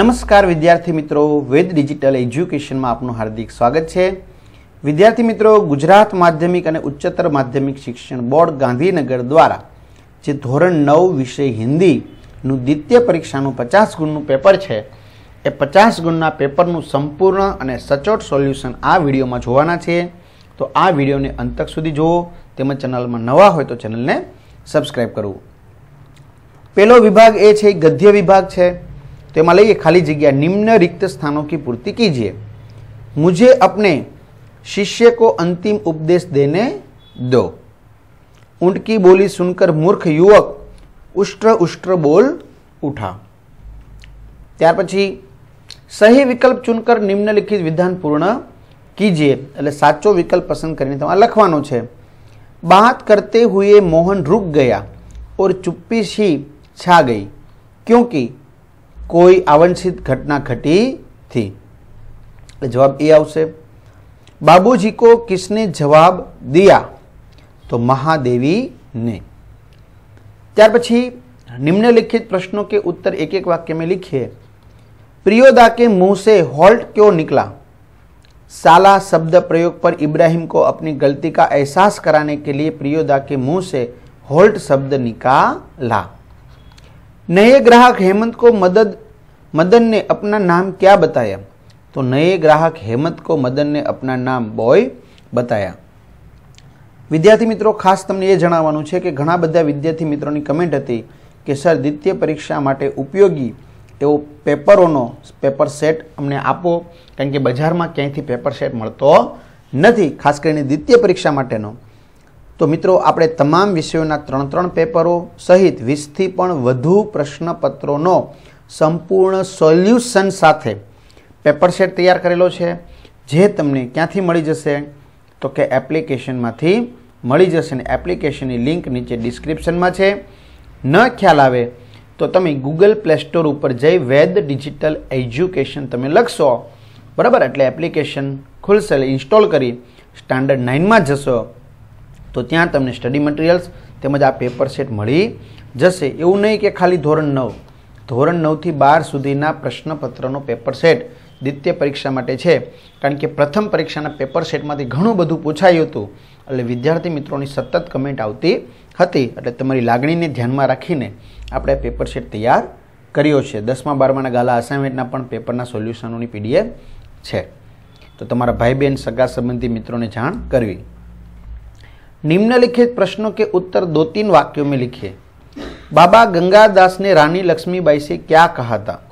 નમસ્કાર વિદ્યાર્થી મિત્રો વેદ ડિજિટલ એજ્યુકેશનમાં આપનું હાર્દિક સ્વાગત છે વિદ્યાર્થી મિત્રો ગુજરાત માધ્યમિક અને ઉચ્ચતર માધ્યમિક શિક્ષણ બોર્ડ ગાંધીનગર દ્વારા જે ધોરણ નવ વિષય હિન્દીનું દ્વિતીય પરીક્ષાનું પચાસ ગુણનું પેપર છે એ પચાસ ગુણના પેપરનું સંપૂર્ણ અને સચોટ સોલ્યુશન આ વિડીયોમાં જોવાના છે તો આ વિડીયોને અંતક સુધી જુઓ તેમજ ચેનલમાં નવા હોય તો ચેનલને સબસ્ક્રાઈબ કરવું પહેલો વિભાગ એ છે ગદ્ય વિભાગ છે तो ये मान खाली जगह निम्न रिक्त स्थानों की पूर्ति कीजिए मुझे अपने शिष्य को अंतिम उपदेश देने दो ऊंट की बोली सुनकर मूर्ख युवक उष्ट्र उष्ट्र बोल उठा त्यार पी सही विकल्प चुनकर निम्नलिखित विधान पूर्ण कीजिए अल साचो विकल्प पसंद कर लखवा बात करते हुए मोहन रुक गया और चुप्पी सी छा गई क्योंकि कोई अवंछित घटना घटी थी જવાબ बाबू जी को किसने जवाब दिया तो महादेवी ने त्यार પછી निम्नलिखित प्रश्नों के उत्तर एक एक वाक्य में लिखिए प्रियोदा के मुंह से हॉल्ट क्यों निकला साला शब्द प्रयोग पर इब्राहिम को अपनी गलती का एहसास कराने के लिए प्रियोदा के मुंह से होल्ट शब्द निकाला નયે ગ્રાહક હેમંત કો मदद મદનને અપના નામ नाम क्या તો નયે ગ્રાહક હેમંત કો મદનને અપના નામ બોય બતાયા વિદ્યાર્થી મિત્રો ખાસ તમને એ જણાવવાનું છે કે ઘણા બધા વિદ્યાર્થી મિત્રોની કમેન્ટ હતી કે સર દ્વિતીય પરીક્ષા માટે ઉપયોગી એવો પેપરોનો પેપર સેટ અમને આપો કારણ કે બજારમાં ક્યાંયથી પેપર સેટ મળતો નથી ખાસ કરીને દ્વિતીય પરીક્ષા માટેનો તો મિત્રો આપણે તમામ વિષયોના ત્રણ ત્રણ પેપરો સહિત વીસથી પણ વધુ પ્રશ્નપત્રોનો સંપૂર્ણ સોલ્યુશન સાથે પેપર સેટ તૈયાર કરેલો છે જે તમને ક્યાંથી મળી જશે તો કે એપ્લિકેશનમાંથી મળી જશે ને એપ્લિકેશનની લિંક નીચે ડિસ્ક્રિપ્શનમાં છે ન ખ્યાલ આવે તો તમે ગૂગલ પ્લે સ્ટોર ઉપર જઈ વેદ ડિજિટલ એજ્યુકેશન તમે લખશો બરાબર એટલે એપ્લિકેશન ખુલશે ઇન્સ્ટોલ કરી સ્ટાન્ડર્ડ નાઇનમાં જશો તો ત્યાં તમને સ્ટડી મટીરિયલ્સ તેમજ આ પેપર સેટ મળી જશે એવું નહીં કે ખાલી ધોરણ નવ ધોરણ નવથી બાર સુધીના પ્રશ્નપત્રનો પેપર સેટ દ્વિતીય પરીક્ષા માટે છે કારણ કે પ્રથમ પરીક્ષાના પેપર સેટમાંથી ઘણું બધું પૂછાયું હતું એટલે વિદ્યાર્થી મિત્રોની સતત કમેન્ટ આવતી હતી એટલે તમારી લાગણીને ધ્યાનમાં રાખીને આપણે પેપર સેટ તૈયાર કર્યો છે દસમા બારમાના ગાલા અસાઇનમેન્ટના પણ પેપરના સોલ્યુશનોની પીડીએફ છે તો તમારા ભાઈ બહેન સગા સંબંધી મિત્રોને જાણ કરવી निम्नलिखित प्रश्नों के उत्तर दो तीन वाक्यों में लिखिए बाबा गंगादास ने रानी लक्ष्मीबाई से क्या कहा था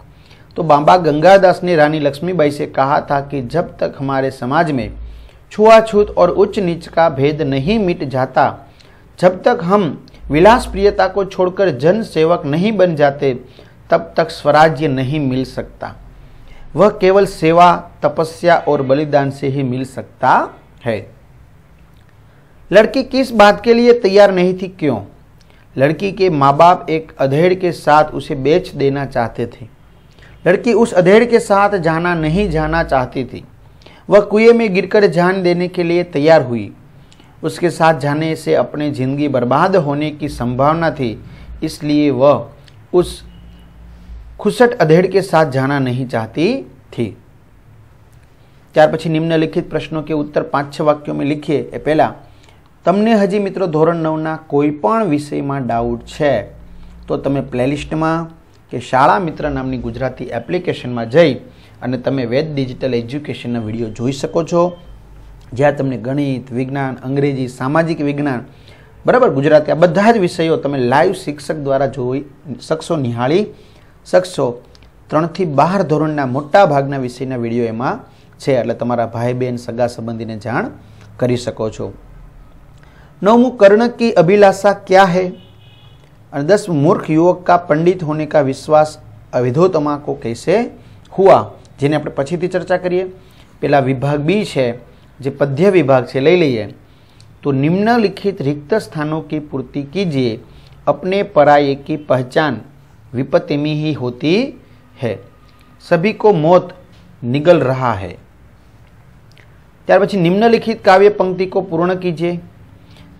तो बाबा गंगादास ने रानी लक्ष्मीबाई से कहा था कि जब तक हमारे समाज में छुआछूत और उच्च नीच का भेद नहीं मिट जाता जब तक हम विलास प्रियता को छोड़कर जन सेवक नहीं बन जाते तब तक स्वराज्य नहीं मिल सकता वह केवल सेवा तपस्या और बलिदान से ही मिल सकता है लड़की किस बात के लिए तैयार नहीं थी क्यों लड़की के माँ बाप एक अधेड़ के साथ उसे बेच देना चाहते थे लड़की उस अधेड़ के साथ जाना नहीं जाना चाहती थी वह कुएं में गिरकर जान देने के लिए तैयार हुई उसके साथ जाने से अपनी ज़िंदगी बर्बाद होने की संभावना थी इसलिए वह उस खुसट अधेड़ के साथ जाना नहीं चाहती थी ત્યાર પછી निम्नलिखित प्रश्नों के उत्तर पांच छह वाक्यों में लिखिए पहला તમને હજી મિત્રો ધોરણ નવના કોઈ પણ વિષયમાં ડાઉટ છે તો તમે પ્લેલિસ્ટમાં કે શાળા મિત્ર નામની ગુજરાતી એપ્લિકેશનમાં જઈ અને તમે વેદ ડિજિટલ એજ્યુકેશનના વિડીયો જોઈ શકો છો જ્યાં તમને ગણિત વિજ્ઞાન અંગ્રેજી સામાજિક વિજ્ઞાન બરાબર ગુજરાતી આ બધા જ વિષયો તમે લાઈવ શિક્ષક દ્વારા જોઈ શકશો નિહાળી શકશો ત્રણથી બાર ધોરણના મોટા ભાગના વિષયના વિડીયો એમાં છે એટલે તમારા ભાઈ બહેન સગા સંબંધીને જાણ કરી શકો છો नौमू कर्ण की अभिलाषा क्या है और दस मूर्ख युवक का पंडित होने का विश्वास अविधोतमा को कैसे हुआ હુઆ अपने पची थी चर्चा करिए પહેલાં विभाग बी है जो पद्य विभाग से લઈ लीए तो निम्नलिखित रिक्त स्थानों की पूर्ति कीजिए अपने पराये की पहचान विपत्ति में ही होती है सभी को मौत निगल रहा है त्यार निम्नलिखित काव्य पंक्ति को पूर्ण कीजिए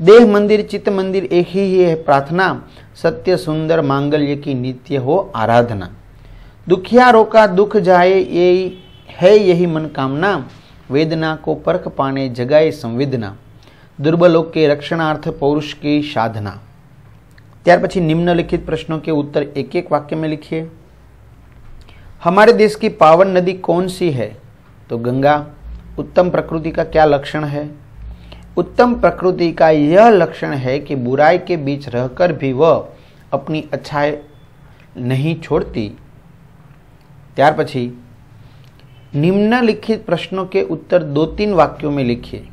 देह मंदिर चित्त मंदिर एक ही है प्रार्थना सत्य सुंदर मांगल्य की नित्य हो आराधना दुखिया रोका दुख जाए यही है यही मन कामना वेदना को परख पाने जगाए संवेदना दुर्बलों के रक्षणार्थ पौरुष की साधना त्यार પછી निम्नलिखित प्रश्नों के उत्तर एक एक वाक्य में लिखिए हमारे देश की पावन नदी कौन सी है तो गंगा उत्तम प्रकृति का क्या लक्षण है उत्तम प्रकृति का यह लक्षण है कि बुराई के बीच रहकर भी वह अपनी अच्छाई नहीं छोड़ती त्यार પછી निम्नलिखित प्रश्नों के उत्तर दो तीन वाक्यों में लिखिए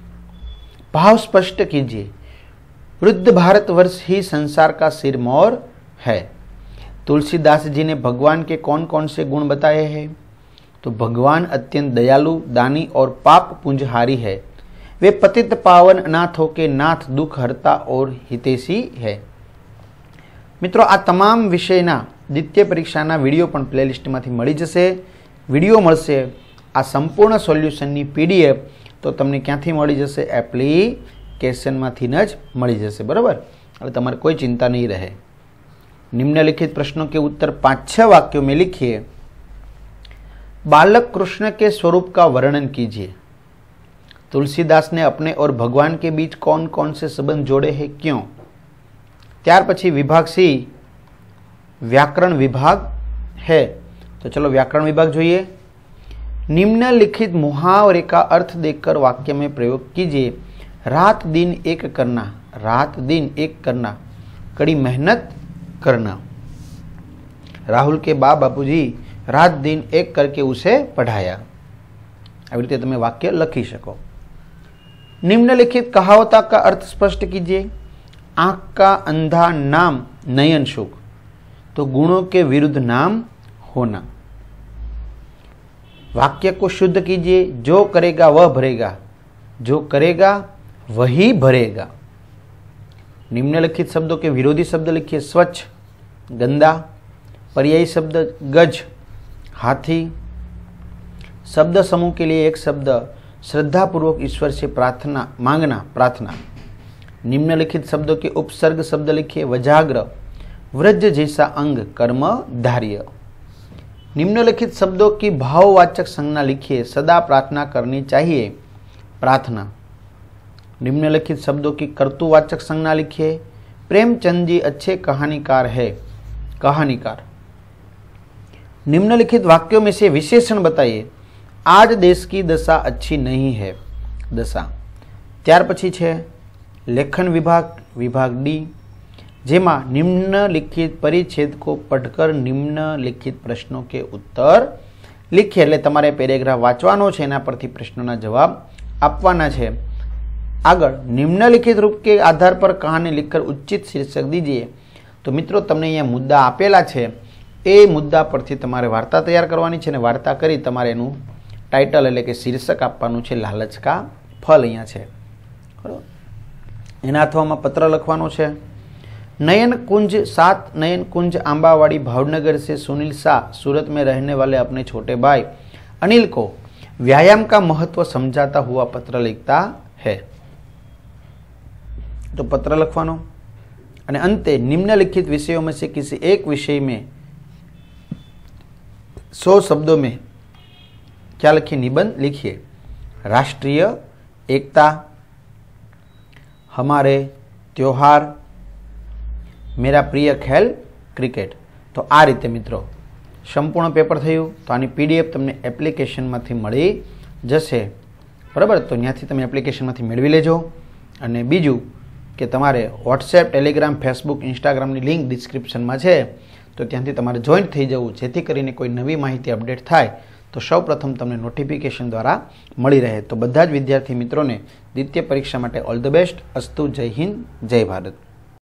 भाव स्पष्ट कीजिए वृद्ध भारतवर्ष ही संसार का सिरमौर है तुलसीदास जी ने भगवान के कौन कौन से गुण बताए हैं तो भगवान अत्यंत दयालु दानी और पाप पुंजहारी है वे पतित पावन नाथों के नाथ दुख हरता और हितेशी है मित्रों आ तमाम विषय द्वितीय परीक्षा वीडियो प्लेलिस्ट में मड़ी जैसे वीडियो मैसे आ संपूर्ण सॉल्यूशन पीडीएफ तो तमने क्या थी मड़ी जैसे एप्लिकेशन में मड़ी जैसे बराबर अरे कोई चिंता नहीं रहे निम्नलिखित प्रश्नों के उत्तर पांच छह वाक्यों में लिखिए बालक कृष्ण के स्वरूप का वर्णन कीजिए तुलसीदास ने अपने और भगवान के बीच कौन कौन से संबंध जोड़े हैं क्यों त्यार पी विभाग सी व्याकरण विभाग है तो चलो व्याकरण विभाग जो जोइए निम्नलिखित मुहावरे का अर्थ देखकर वाक्य में प्रयोग कीजिए रात दिन एक करना रात दिन एक करना कड़ी मेहनत करना राहुल के बाप जी रात दिन एक करके उसे पढ़ाया अभी रीते तो तुम वाक्य लखी शको निम्नलिखित कहावता का अर्थ स्पष्ट कीजिए आंख का अंधा नाम नयन शोक तो गुणों के विरुद्ध नाम होना वाक्य को शुद्ध कीजिए जो करेगा वह भरेगा जो करेगा वही भरेगा निम्नलिखित शब्दों के विरोधी शब्द लिखिए स्वच्छ गंदा पर्यायी शब्द गज हाथी शब्द समूह के लिए एक शब्द श्रद्धापूर्वक ईश्वर से प्रार्थना मांगना प्रार्थना निम्नलिखित शब्दों के उपसर्ग शब्द लिखिए वजाग्र व्रज जैसा अंग कर्म धार्य निम्नलिखित शब्दों की भाववाचक संज्ञा लिखिए सदा प्रार्थना करनी चाहिए प्रार्थना निम्नलिखित शब्दों की कर्तुवाचक संज्ञा लिखिए प्रेमचंद जी अच्छे कहानीकार है कहानीकार निम्नलिखित वाक्यों में से विशेषण बताइए આજ દેશ કી દશા અચ્છી નહીં હે દશા ત્યાર પછી છે લેખન વિભાગ વિભાગ ડી જેમાં નિમ્નલિખિત પરિચ્છેદકો કો પઢકર નિમ્નલિખિત પ્રશ્નો કે ઉત્તર લિખે એટલે તમારે પેરેગ્રાફ વાંચવાનો છે એના પરથી પ્રશ્નોના જવાબ આપવાના છે આગળ નિમ્નલિખિત રૂપ કે આધાર પર કહાની લિખકર ઉચિત શીર્ષક દીજીએ તો મિત્રો તમને અહીંયા મુદ્દા આપેલા છે એ મુદ્દા પરથી તમારે વાર્તા તૈયાર કરવાની છે અને વાર્તા કરી તમારે એનું ટાઇટલ એટલે કે શીર્ષક આપવાનું છે લાલચ કા ફલ અહીંયા છે બરાબર એના અથવામાં પત્ર લખવાનો છે नयन कुंज सात नयन कुंज आंबावाड़ी भावनगर से सुनील शाह सूरत में रहने वाले अपने छोटे भाई अनिल को व्यायाम का महत्व समझाता हुआ पत्र लिखता है तो पत्र લખવાનો અને અંતે નિમ્નલિખિત વિષયોમાં से किसी एक विषय में सौ शब्दों में क्या लिखिए निबंध लिखिए राष्ट्रीय एकता हमारे त्यौहार મેરા પ્રિય ખેલ ક્રિકેટ તો આ રીતે મિત્રો સંપૂર્ણ પેપર થયું તો આની પીડીએફ તમને એપ્લિકેશનમાંથી મળી જશે બરાબર તો ત્યાંથી તમે એપ્લિકેશનમાંથી મેળવી લેજો અને બીજું કે તમારે વોટ્સએપ ટેલિગ્રામ ફેસબુક ઇન્સ્ટાગ્રામની લિંક ડિસ્ક્રિપ્શનમાં છે તો ત્યાંથી તમારે જોઈન્ટ થઈ જવું જેથી કરીને કોઈ નવી માહિતી અપડેટ થાય તો સૌ પ્રથમ તમને નોટિફિકેશન દ્વારા મળી રહે તો બધા જ વિદ્યાર્થી મિત્રોને દ્વિતીય પરીક્ષા માટે ઓલ ધ બેસ્ટ અસ્તુ જય હિન્દ જય ભારત